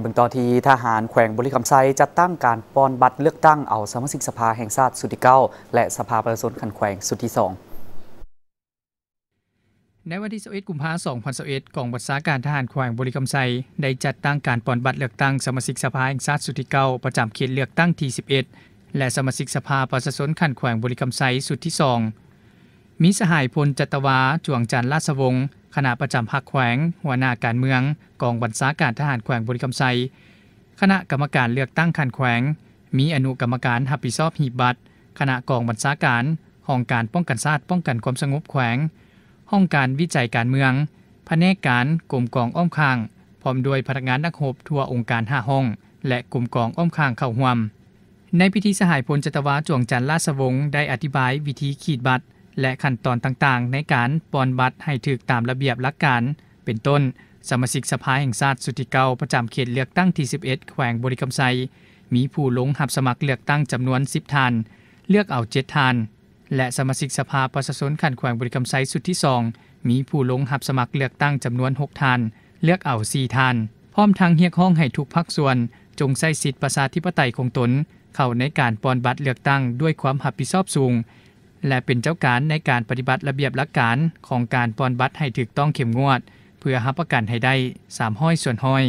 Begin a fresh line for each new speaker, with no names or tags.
เบื้องต้นที่ทหารแขวงบริคำไซจัดตั้งการปอนบัตรเลือกตั้งเอาสมาชิกสภาแห่งชาติสุดที่เก้าและสภาประชาชนขันแขวงสุดที่สอง
ในวันที่1 1กุมภาพันธ์2021กองบัญชาการทหารแขวงบริกรรมไซ ได้จัดตั้งการปอนบัตรเลือกตั้งสมาชิกสภาแห่งชาติสุดที่เก้าประจำเขตเลือกตั้งที่11และสมาชิกสภาประชาชนขันแขวงบริกรรมไซสุดที่สองมีสหายพลจัตวาจวงจันทร์ราชวงศ์คณะประจำพักแขวง หัวหน้าการเมืองกองบัญชาการทหารแขวงบกรรคำไซคณะกรรมการเลือกตั้งขันแขวง มีอนุกรรมการหับผิดชอบหีบบัตรคณะกองบัญชาการห้องการป้องกันชาติป้องกันความสงบแขวงห้องการวิจัยการเมืองแผนกการกลุ่มกองอ้อมข้างพร้อมด้วยพนักงานนักหบทั่วองค์การห้าห้องและกลุ่มกองอ้อมข้างเข้าห่วมในพิธีสหายพลจตวาจวงจันทร์ราชวงศ์ได้อธิบายวิธีขีดบัตรและขั้นตอนต่างๆในการปอนบัตรให้ถึกตามระเบียบหลักการ เป็นต้น สมาชิกสภาแห่งชาติสุธิเกาประจำเขตเลือกตั้งที่ 11 แขวงบริกรรมไซ มีผู้ลงหับสมัครเลือกตั้งจำนวน 10ทาน เลือกเอา 7ทาน และสมาชิกสภาประชาชนขันแขวงบริกรรมไซสุดที่ 2 มีผู้ลงหับสมัครเลือกตั้งจำนวน 6 ทาน เลือกเอา 4 ทาน พร้อมทั้งเรียกร้องให้ทุกภาคส่วน จงใช้สิทธิประชาธิปไตยของตน เข้าในการปอนบัตรเลือกตั้งด้วยความรับผิดชอบสูงและเป็นเจ้าการในการปฏิบัติระเบียบหลักการของการปอนบัตรให้ถูกต้องเข้มงวด เพื่อหับประกันให้ได้300ส่วนห้อย